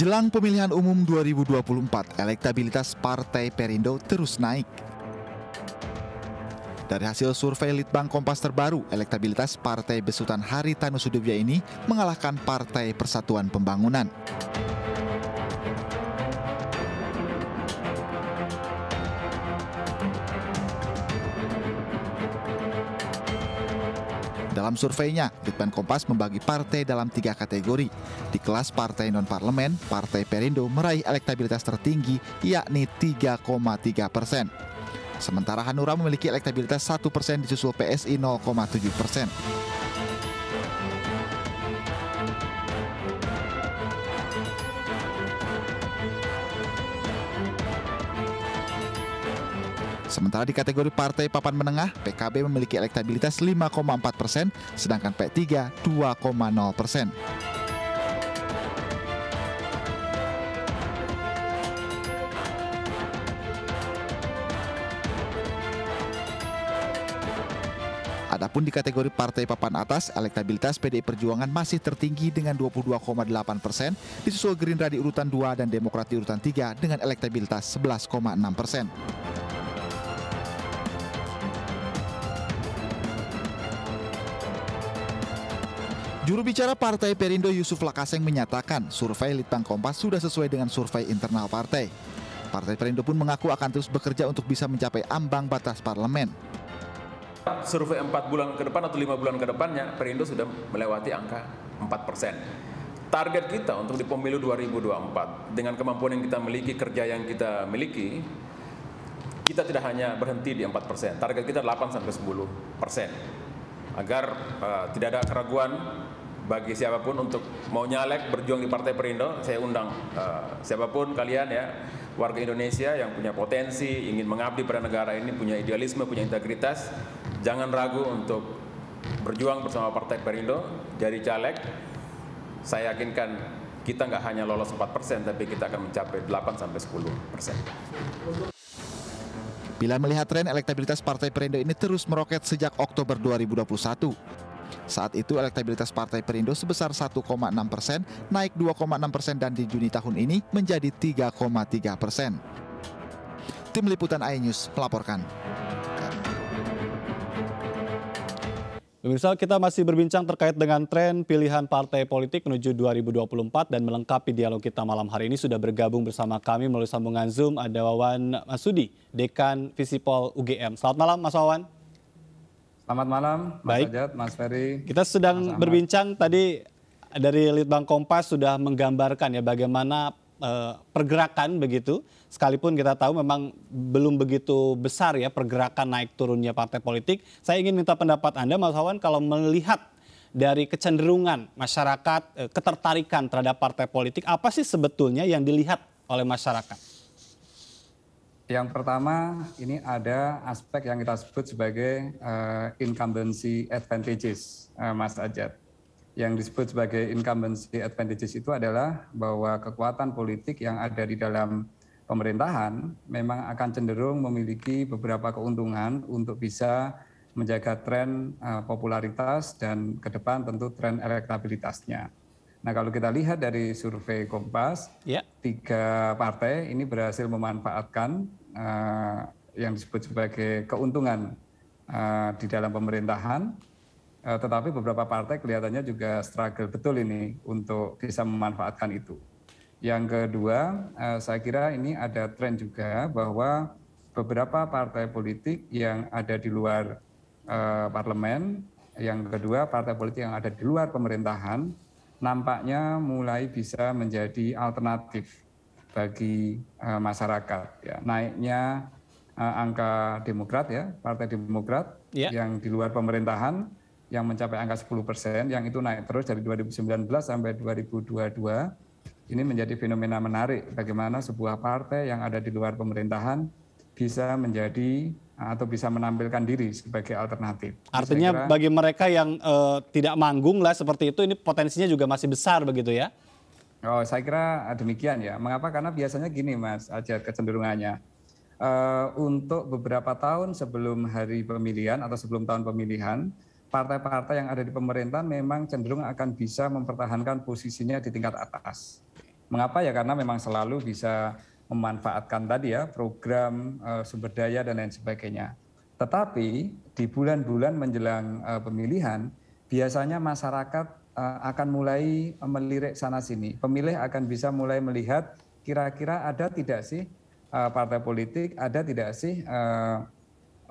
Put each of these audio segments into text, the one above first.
Jelang pemilihan umum 2024, elektabilitas Partai Perindo terus naik. Dari hasil survei Litbang Kompas terbaru, elektabilitas Partai Besutan Haritanu Sudibyo ini mengalahkan Partai Persatuan Pembangunan. Dalam surveinya, Litbang Kompas membagi partai dalam tiga kategori. Di kelas partai non-parlemen, Partai Perindo meraih elektabilitas tertinggi yakni 3,3 persen. Sementara Hanura memiliki elektabilitas 1 persen disusul PSI 0,7 persen. Sementara di kategori partai papan menengah, PKB memiliki elektabilitas 5,4 persen, sedangkan P3 2,0 persen. Adapun di kategori partai papan atas, elektabilitas PDI Perjuangan masih tertinggi dengan 22,8 persen, disusul Gerindra di urutan 2 dan Demokrat di urutan 3 dengan elektabilitas 11,6 persen. Juru bicara Partai Perindo Yusuf Lakaseng menyatakan survei Litbang Kompas sudah sesuai dengan survei internal partai. Partai Perindo pun mengaku akan terus bekerja untuk bisa mencapai ambang batas parlemen. Survei 4 bulan ke depan atau 5 bulan ke depannya, Perindo sudah melewati angka 4 persen. Target kita untuk di pemilu 2024, dengan kemampuan yang kita miliki, kerja yang kita miliki, kita tidak hanya berhenti di 4 persen. Target kita 8 sampai 10 persen agar uh, tidak ada keraguan bagi siapapun untuk mau nyalek berjuang di Partai Perindo, saya undang uh, siapapun kalian ya warga Indonesia yang punya potensi ingin mengabdi pada negara ini, punya idealisme, punya integritas, jangan ragu untuk berjuang bersama Partai Perindo jadi caleg. Saya yakinkan kita nggak hanya lolos 4 persen, tapi kita akan mencapai 8 sampai 10 persen. Bila melihat tren elektabilitas Partai Perindo ini terus meroket sejak Oktober 2021. Saat itu elektabilitas Partai Perindo sebesar 1,6 persen, naik 2,6 persen dan di Juni tahun ini menjadi 3,3 persen. Tim Liputan iNews melaporkan. Pemirsa, kita masih berbincang terkait dengan tren pilihan partai politik menuju 2024 dan melengkapi dialog kita malam hari ini sudah bergabung bersama kami melalui sambungan Zoom ada Wawan Masudi, Dekan Visipol UGM. Selamat malam Mas Wawan. Selamat malam Mas Baik. Ajat, Mas Ferry. Kita sedang berbincang tadi dari Litbang Kompas sudah menggambarkan ya bagaimana Eh, pergerakan begitu. Sekalipun kita tahu memang belum begitu besar ya pergerakan naik turunnya partai politik. Saya ingin minta pendapat Anda Mas Hawan kalau melihat dari kecenderungan masyarakat eh, ketertarikan terhadap partai politik apa sih sebetulnya yang dilihat oleh masyarakat? Yang pertama, ini ada aspek yang kita sebut sebagai uh, incumbency advantages, uh, Mas Ajat yang disebut sebagai incumbency advantages itu adalah bahwa kekuatan politik yang ada di dalam pemerintahan memang akan cenderung memiliki beberapa keuntungan untuk bisa menjaga tren eh, popularitas dan ke depan tentu tren elektabilitasnya. Nah kalau kita lihat dari survei Kompas, yeah. tiga partai ini berhasil memanfaatkan uh, yang disebut sebagai keuntungan uh, di dalam pemerintahan Eh, tetapi beberapa partai kelihatannya juga struggle betul ini untuk bisa memanfaatkan itu. Yang kedua, eh, saya kira ini ada tren juga bahwa beberapa partai politik yang ada di luar eh, parlemen, yang kedua partai politik yang ada di luar pemerintahan, nampaknya mulai bisa menjadi alternatif bagi masyarakat. Ya. naiknya angka Demokrat ya, Partai Demokrat ya. yang di luar pemerintahan yang mencapai angka 10 persen, yang itu naik terus dari 2019 sampai 2022. Ini menjadi fenomena menarik bagaimana sebuah partai yang ada di luar pemerintahan bisa menjadi atau bisa menampilkan diri sebagai alternatif. Artinya kira, bagi mereka yang uh, tidak manggung lah seperti itu, ini potensinya juga masih besar begitu ya? Oh, saya kira demikian ya. Mengapa? Karena biasanya gini Mas aja kecenderungannya. Uh, untuk beberapa tahun sebelum hari pemilihan atau sebelum tahun pemilihan, partai-partai yang ada di pemerintahan memang cenderung akan bisa mempertahankan posisinya di tingkat atas. Mengapa ya? Karena memang selalu bisa memanfaatkan tadi ya program uh, sumber daya dan lain sebagainya. Tetapi di bulan-bulan menjelang uh, pemilihan biasanya masyarakat uh, akan mulai melirik sana sini. Pemilih akan bisa mulai melihat kira-kira ada tidak sih partai politik, ada tidak sih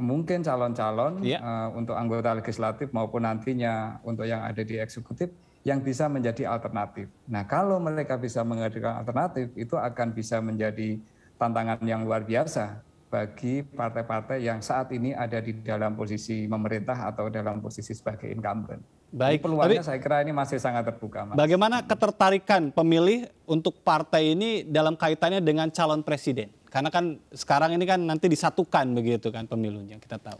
mungkin calon-calon ya. uh, untuk anggota legislatif maupun nantinya untuk yang ada di eksekutif yang bisa menjadi alternatif. Nah, kalau mereka bisa menghadirkan alternatif, itu akan bisa menjadi tantangan yang luar biasa bagi partai-partai yang saat ini ada di dalam posisi pemerintah atau dalam posisi sebagai incumbent. Baik, peluangnya tapi, saya kira ini masih sangat terbuka. Mas. Bagaimana ketertarikan pemilih untuk partai ini dalam kaitannya dengan calon presiden? Karena kan sekarang ini kan nanti disatukan begitu kan pemilunya, kita tahu.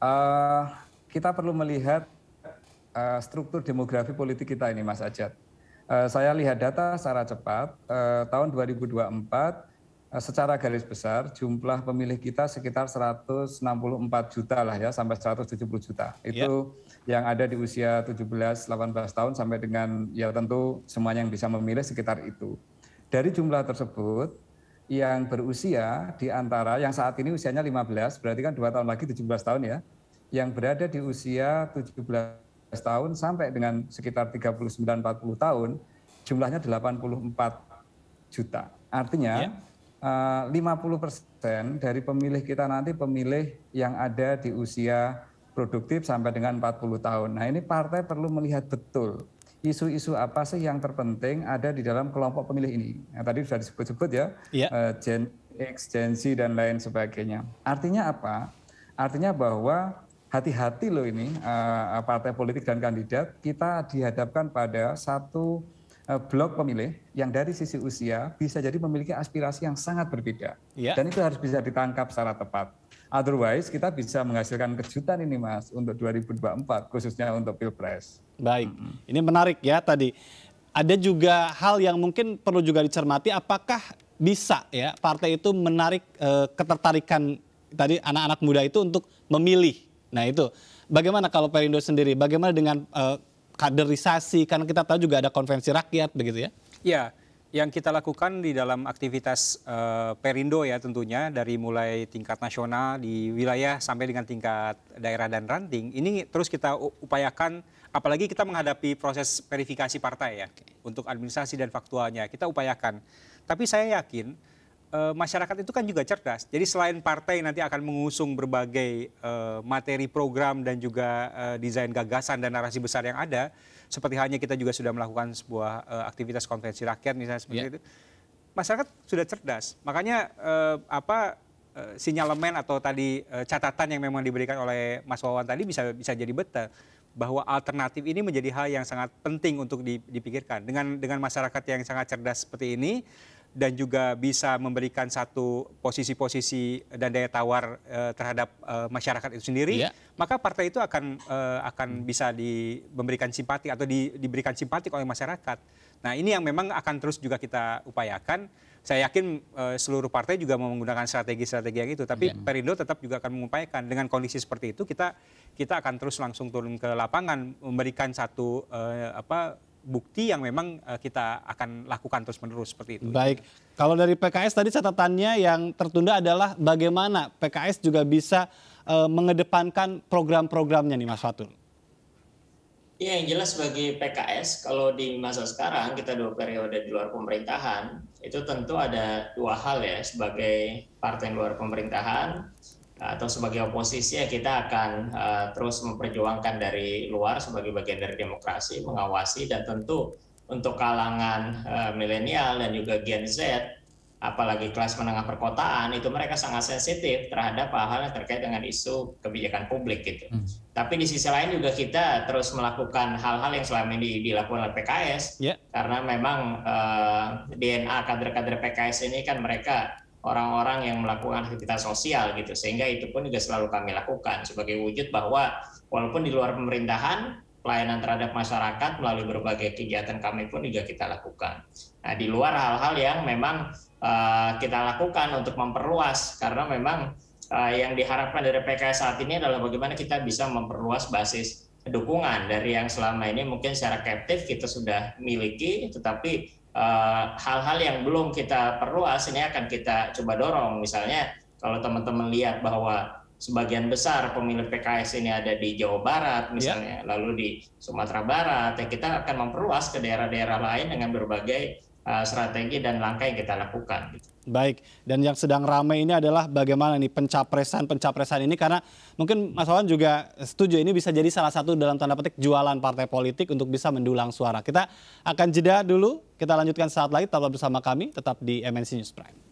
Uh, kita perlu melihat uh, struktur demografi politik kita ini, Mas Ajat. Uh, saya lihat data secara cepat, uh, tahun 2024 uh, secara garis besar jumlah pemilih kita sekitar 164 juta lah ya, sampai 170 juta. Itu yeah. yang ada di usia 17-18 tahun sampai dengan ya tentu semuanya yang bisa memilih sekitar itu. Dari jumlah tersebut, yang berusia di antara yang saat ini usianya 15, berarti kan dua tahun lagi 17 tahun ya, yang berada di usia 17 tahun sampai dengan sekitar 39-40 tahun, jumlahnya 84 juta. Artinya ya. 50 eh, persen dari pemilih kita nanti pemilih yang ada di usia produktif sampai dengan 40 tahun. Nah ini partai perlu melihat betul isu-isu apa sih yang terpenting ada di dalam kelompok pemilih ini. Nah, tadi sudah disebut-sebut ya, yeah. Iya. uh, Gen X, Gen Z, dan lain sebagainya. Artinya apa? Artinya bahwa hati-hati loh ini uh, partai politik dan kandidat, kita dihadapkan pada satu Eh, blok pemilih yang dari sisi usia bisa jadi memiliki aspirasi yang sangat berbeda. Yeah. Dan itu harus bisa ditangkap secara tepat. Otherwise kita bisa menghasilkan kejutan ini Mas untuk 2024 khususnya untuk Pilpres. Baik. Mm -hmm. Ini menarik ya tadi. Ada juga hal yang mungkin perlu juga dicermati apakah bisa ya partai itu menarik eh, ketertarikan tadi anak-anak muda itu untuk memilih. Nah, itu. Bagaimana kalau Perindo sendiri? Bagaimana dengan eh, kaderisasi karena kita tahu juga ada konvensi rakyat begitu ya. Ya, yang kita lakukan di dalam aktivitas uh, Perindo ya tentunya dari mulai tingkat nasional di wilayah sampai dengan tingkat daerah dan ranting ini terus kita upayakan apalagi kita menghadapi proses verifikasi partai ya Oke. untuk administrasi dan faktualnya kita upayakan. Tapi saya yakin e, masyarakat itu kan juga cerdas. Jadi selain partai nanti akan mengusung berbagai e, materi program dan juga e, desain gagasan dan narasi besar yang ada, seperti halnya kita juga sudah melakukan sebuah e, aktivitas konvensi rakyat misalnya seperti yeah. itu. Masyarakat sudah cerdas. Makanya e, apa e, sinyalemen atau tadi e, catatan yang memang diberikan oleh Mas Wawan tadi bisa bisa jadi betul bahwa alternatif ini menjadi hal yang sangat penting untuk dipikirkan dengan dengan masyarakat yang sangat cerdas seperti ini dan juga bisa memberikan satu posisi-posisi dan daya tawar uh, terhadap uh, masyarakat itu sendiri, yeah. maka partai itu akan uh, akan bisa di, memberikan simpati atau di, diberikan simpatik oleh masyarakat. Nah ini yang memang akan terus juga kita upayakan. Saya yakin uh, seluruh partai juga mau menggunakan strategi-strategi yang itu, tapi yeah. Perindo tetap juga akan mengupayakan dengan kondisi seperti itu kita kita akan terus langsung turun ke lapangan memberikan satu uh, apa bukti yang memang eh, kita akan lakukan terus-menerus seperti itu. Baik, kalau dari PKS tadi catatannya yang tertunda adalah bagaimana PKS juga bisa uh, mengedepankan program-programnya nih Mas Fatul. Iya, yang jelas bagi PKS kalau di masa sekarang kita dua periode di luar pemerintahan itu tentu ada dua hal ya sebagai partai luar pemerintahan atau sebagai oposisi ya kita akan uh, terus memperjuangkan dari luar sebagai bagian dari demokrasi mengawasi dan tentu untuk kalangan uh, milenial dan juga Gen Z apalagi kelas menengah perkotaan itu mereka sangat sensitif terhadap hal-hal yang terkait dengan isu kebijakan publik gitu. Hmm. Tapi di sisi lain juga kita terus melakukan hal-hal yang selama ini dilakukan oleh PKS yeah. karena memang uh, eh, DNA kader-kader PKS ini kan mereka orang-orang yang melakukan aktivitas sosial gitu sehingga itu pun juga selalu kami lakukan sebagai wujud bahwa walaupun di luar pemerintahan pelayanan terhadap masyarakat melalui berbagai kegiatan kami pun juga kita lakukan. Nah, di luar hal-hal yang memang uh, kita lakukan untuk memperluas karena memang uh, yang diharapkan dari PKS saat ini adalah bagaimana kita bisa memperluas basis dukungan dari yang selama ini mungkin secara captive kita sudah miliki tetapi Eh, hal-hal yang belum kita perluas ini akan kita coba dorong. Misalnya kalau teman-teman lihat bahwa sebagian besar pemilih PKS ini ada di Jawa Barat ya. misalnya, yeah. lalu di Sumatera Barat, ya kita akan memperluas ke daerah-daerah lain dengan berbagai uh, strategi dan langkah yang kita lakukan. Gitu. Baik, dan yang sedang ramai ini adalah bagaimana nih pencapresan-pencapresan ini karena mungkin Mas Wawan juga setuju ini bisa jadi salah satu dalam tanda petik jualan partai politik untuk bisa mendulang suara. Kita akan jeda dulu, kita lanjutkan saat lagi tetap bersama kami tetap di MNC News Prime.